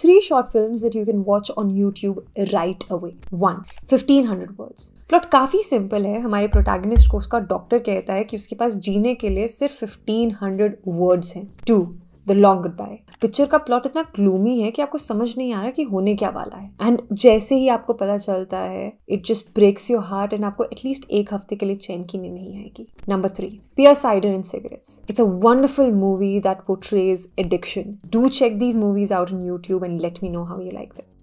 three short films that you can watch on YouTube right away. One, 1500 words. Plot काफ़ी simple है हमारे protagonist को उसका doctor कहता है कि उसके पास जीने के लिए सिर्फ 1500 वर्ड्स हैं to the long good bye picture का प्लॉट इतना ग्लूमी है कि आपको समझ नहीं आ रहा कि होने क्या वाला है एंड जैसे ही आपको पता चलता है it just breaks your heart and आपको एटलीस्ट एक हफ्ते के लिए चैन की नहीं आएगी number three pear cider and cigarettes it's a wonderful movie that portrays addiction do check these movies out in YouTube and let me know how you like that